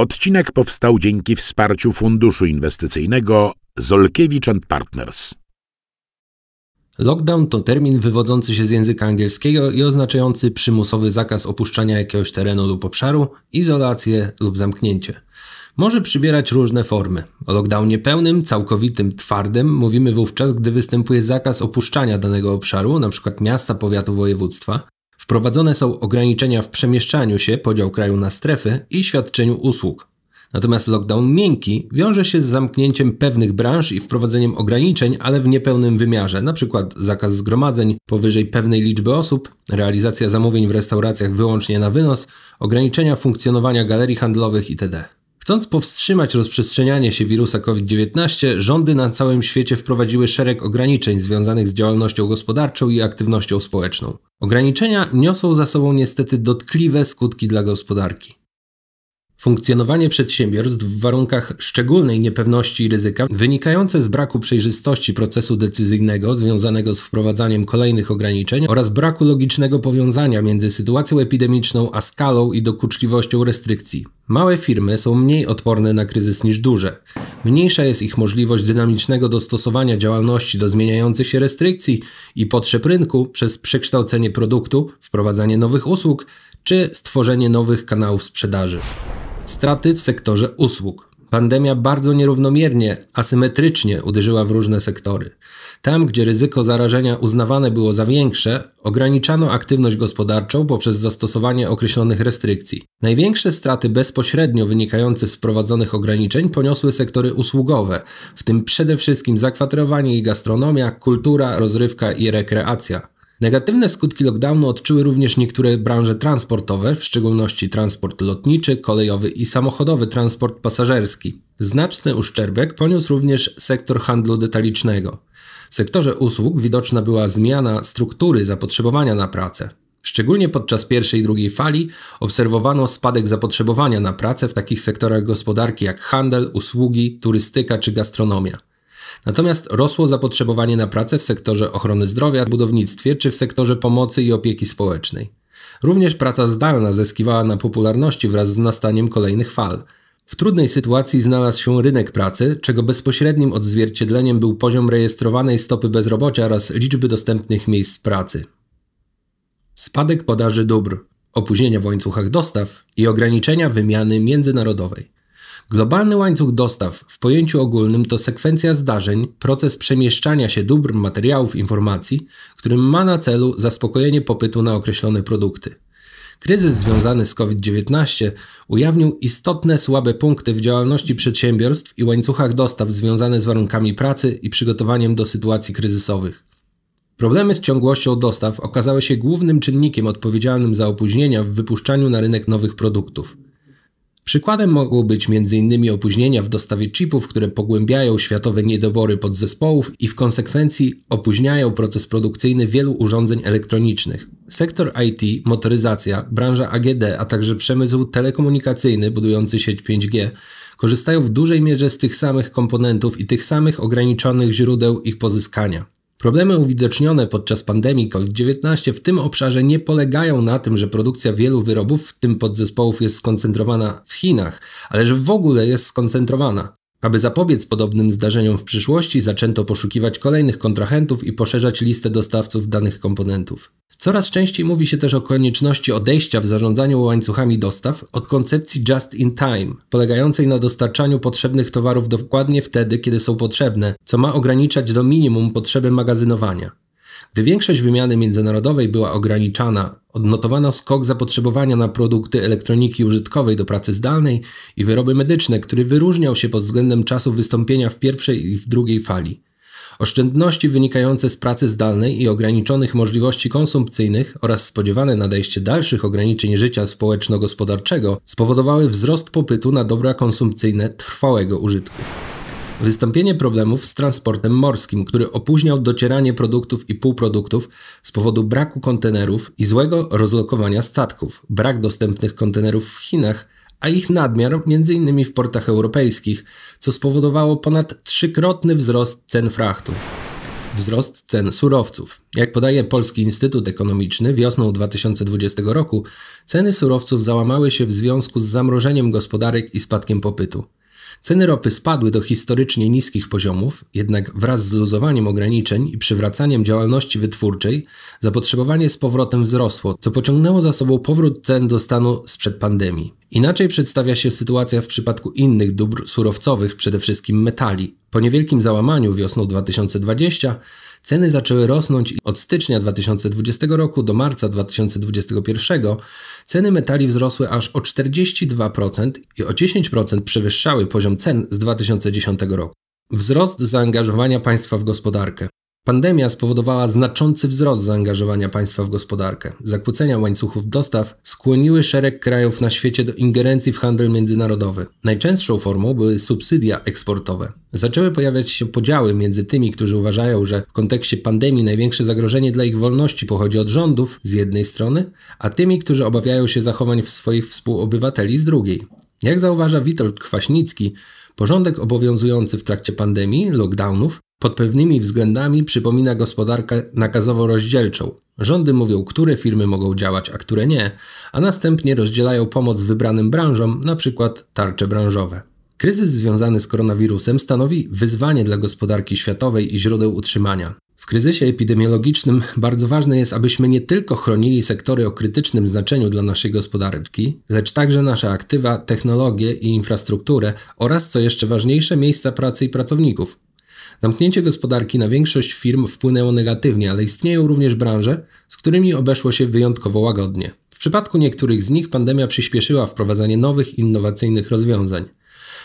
Odcinek powstał dzięki wsparciu Funduszu Inwestycyjnego Zolkiewicz Partners. Lockdown to termin wywodzący się z języka angielskiego i oznaczający przymusowy zakaz opuszczania jakiegoś terenu lub obszaru, izolację lub zamknięcie. Może przybierać różne formy. O lockdownie pełnym, całkowitym, twardym mówimy wówczas, gdy występuje zakaz opuszczania danego obszaru, np. miasta, powiatu, województwa. Wprowadzone są ograniczenia w przemieszczaniu się, podział kraju na strefy i świadczeniu usług. Natomiast lockdown miękki wiąże się z zamknięciem pewnych branż i wprowadzeniem ograniczeń, ale w niepełnym wymiarze, np. zakaz zgromadzeń powyżej pewnej liczby osób, realizacja zamówień w restauracjach wyłącznie na wynos, ograniczenia funkcjonowania galerii handlowych itd. Chcąc powstrzymać rozprzestrzenianie się wirusa COVID-19, rządy na całym świecie wprowadziły szereg ograniczeń związanych z działalnością gospodarczą i aktywnością społeczną. Ograniczenia niosą za sobą niestety dotkliwe skutki dla gospodarki. Funkcjonowanie przedsiębiorstw w warunkach szczególnej niepewności i ryzyka, wynikające z braku przejrzystości procesu decyzyjnego związanego z wprowadzaniem kolejnych ograniczeń oraz braku logicznego powiązania między sytuacją epidemiczną a skalą i dokuczliwością restrykcji. Małe firmy są mniej odporne na kryzys niż duże. Mniejsza jest ich możliwość dynamicznego dostosowania działalności do zmieniających się restrykcji i potrzeb rynku przez przekształcenie produktu, wprowadzanie nowych usług czy stworzenie nowych kanałów sprzedaży. Straty w sektorze usług. Pandemia bardzo nierównomiernie, asymetrycznie uderzyła w różne sektory. Tam, gdzie ryzyko zarażenia uznawane było za większe, ograniczano aktywność gospodarczą poprzez zastosowanie określonych restrykcji. Największe straty bezpośrednio wynikające z wprowadzonych ograniczeń poniosły sektory usługowe, w tym przede wszystkim zakwaterowanie i gastronomia, kultura, rozrywka i rekreacja. Negatywne skutki lockdownu odczuły również niektóre branże transportowe, w szczególności transport lotniczy, kolejowy i samochodowy transport pasażerski. Znaczny uszczerbek poniósł również sektor handlu detalicznego. W sektorze usług widoczna była zmiana struktury zapotrzebowania na pracę. Szczególnie podczas pierwszej i drugiej fali obserwowano spadek zapotrzebowania na pracę w takich sektorach gospodarki jak handel, usługi, turystyka czy gastronomia. Natomiast rosło zapotrzebowanie na pracę w sektorze ochrony zdrowia, budownictwie czy w sektorze pomocy i opieki społecznej. Również praca zdalna zyskiwała na popularności wraz z nastaniem kolejnych fal. W trudnej sytuacji znalazł się rynek pracy, czego bezpośrednim odzwierciedleniem był poziom rejestrowanej stopy bezrobocia oraz liczby dostępnych miejsc pracy. Spadek podaży dóbr, opóźnienia w łańcuchach dostaw i ograniczenia wymiany międzynarodowej. Globalny łańcuch dostaw w pojęciu ogólnym to sekwencja zdarzeń, proces przemieszczania się dóbr, materiałów, informacji, którym ma na celu zaspokojenie popytu na określone produkty. Kryzys związany z COVID-19 ujawnił istotne słabe punkty w działalności przedsiębiorstw i łańcuchach dostaw związane z warunkami pracy i przygotowaniem do sytuacji kryzysowych. Problemy z ciągłością dostaw okazały się głównym czynnikiem odpowiedzialnym za opóźnienia w wypuszczaniu na rynek nowych produktów. Przykładem mogą być m.in. opóźnienia w dostawie chipów, które pogłębiają światowe niedobory podzespołów i w konsekwencji opóźniają proces produkcyjny wielu urządzeń elektronicznych. Sektor IT, motoryzacja, branża AGD, a także przemysł telekomunikacyjny budujący sieć 5G korzystają w dużej mierze z tych samych komponentów i tych samych ograniczonych źródeł ich pozyskania. Problemy uwidocznione podczas pandemii COVID-19 w tym obszarze nie polegają na tym, że produkcja wielu wyrobów, w tym podzespołów, jest skoncentrowana w Chinach, ale że w ogóle jest skoncentrowana. Aby zapobiec podobnym zdarzeniom w przyszłości, zaczęto poszukiwać kolejnych kontrahentów i poszerzać listę dostawców danych komponentów. Coraz częściej mówi się też o konieczności odejścia w zarządzaniu łańcuchami dostaw od koncepcji just in time, polegającej na dostarczaniu potrzebnych towarów dokładnie wtedy, kiedy są potrzebne, co ma ograniczać do minimum potrzeby magazynowania. Gdy większość wymiany międzynarodowej była ograniczana, odnotowano skok zapotrzebowania na produkty elektroniki użytkowej do pracy zdalnej i wyroby medyczne, który wyróżniał się pod względem czasu wystąpienia w pierwszej i w drugiej fali. Oszczędności wynikające z pracy zdalnej i ograniczonych możliwości konsumpcyjnych oraz spodziewane nadejście dalszych ograniczeń życia społeczno-gospodarczego spowodowały wzrost popytu na dobra konsumpcyjne trwałego użytku. Wystąpienie problemów z transportem morskim, który opóźniał docieranie produktów i półproduktów z powodu braku kontenerów i złego rozlokowania statków, brak dostępnych kontenerów w Chinach a ich nadmiar m.in. w portach europejskich, co spowodowało ponad trzykrotny wzrost cen frachtu. Wzrost cen surowców. Jak podaje Polski Instytut Ekonomiczny, wiosną 2020 roku ceny surowców załamały się w związku z zamrożeniem gospodarek i spadkiem popytu. Ceny ropy spadły do historycznie niskich poziomów, jednak wraz z luzowaniem ograniczeń i przywracaniem działalności wytwórczej, zapotrzebowanie z powrotem wzrosło, co pociągnęło za sobą powrót cen do stanu sprzed pandemii. Inaczej przedstawia się sytuacja w przypadku innych dóbr surowcowych, przede wszystkim metali. Po niewielkim załamaniu wiosną 2020 ceny zaczęły rosnąć i od stycznia 2020 roku do marca 2021 ceny metali wzrosły aż o 42% i o 10% przewyższały poziom cen z 2010 roku. Wzrost zaangażowania państwa w gospodarkę. Pandemia spowodowała znaczący wzrost zaangażowania państwa w gospodarkę. Zakłócenia łańcuchów dostaw skłoniły szereg krajów na świecie do ingerencji w handel międzynarodowy. Najczęstszą formą były subsydia eksportowe. Zaczęły pojawiać się podziały między tymi, którzy uważają, że w kontekście pandemii największe zagrożenie dla ich wolności pochodzi od rządów z jednej strony, a tymi, którzy obawiają się zachowań w swoich współobywateli z drugiej. Jak zauważa Witold Kwaśnicki, Porządek obowiązujący w trakcie pandemii, lockdownów, pod pewnymi względami przypomina gospodarkę nakazowo-rozdzielczą. Rządy mówią, które firmy mogą działać, a które nie, a następnie rozdzielają pomoc wybranym branżom, np. tarcze branżowe. Kryzys związany z koronawirusem stanowi wyzwanie dla gospodarki światowej i źródeł utrzymania. W kryzysie epidemiologicznym bardzo ważne jest, abyśmy nie tylko chronili sektory o krytycznym znaczeniu dla naszej gospodarki, lecz także nasze aktywa, technologie i infrastrukturę oraz, co jeszcze ważniejsze, miejsca pracy i pracowników. Zamknięcie gospodarki na większość firm wpłynęło negatywnie, ale istnieją również branże, z którymi obeszło się wyjątkowo łagodnie. W przypadku niektórych z nich pandemia przyspieszyła wprowadzanie nowych, innowacyjnych rozwiązań.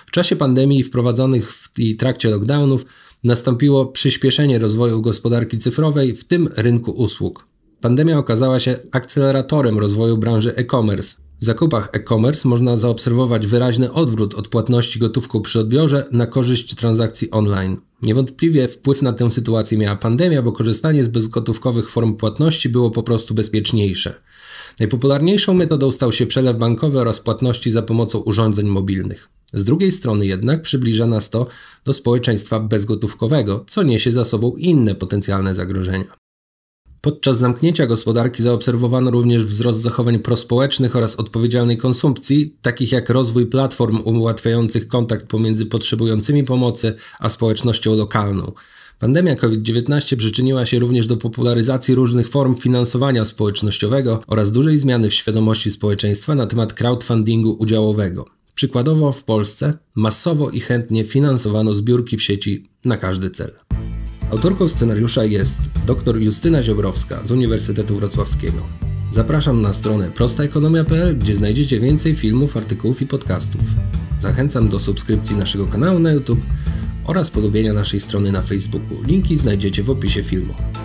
W czasie pandemii wprowadzonych w i trakcie lockdownów nastąpiło przyspieszenie rozwoju gospodarki cyfrowej, w tym rynku usług. Pandemia okazała się akceleratorem rozwoju branży e-commerce. W zakupach e-commerce można zaobserwować wyraźny odwrót od płatności gotówką przy odbiorze na korzyść transakcji online. Niewątpliwie wpływ na tę sytuację miała pandemia, bo korzystanie z bezgotówkowych form płatności było po prostu bezpieczniejsze. Najpopularniejszą metodą stał się przelew bankowy oraz płatności za pomocą urządzeń mobilnych. Z drugiej strony jednak przybliża nas to do społeczeństwa bezgotówkowego, co niesie za sobą inne potencjalne zagrożenia. Podczas zamknięcia gospodarki zaobserwowano również wzrost zachowań prospołecznych oraz odpowiedzialnej konsumpcji, takich jak rozwój platform ułatwiających kontakt pomiędzy potrzebującymi pomocy a społecznością lokalną. Pandemia COVID-19 przyczyniła się również do popularyzacji różnych form finansowania społecznościowego oraz dużej zmiany w świadomości społeczeństwa na temat crowdfundingu udziałowego. Przykładowo w Polsce masowo i chętnie finansowano zbiórki w sieci na każdy cel. Autorką scenariusza jest dr Justyna Ziobrowska z Uniwersytetu Wrocławskiego. Zapraszam na stronę prostaekonomia.pl, gdzie znajdziecie więcej filmów, artykułów i podcastów. Zachęcam do subskrypcji naszego kanału na YouTube oraz podobienia naszej strony na Facebooku. Linki znajdziecie w opisie filmu.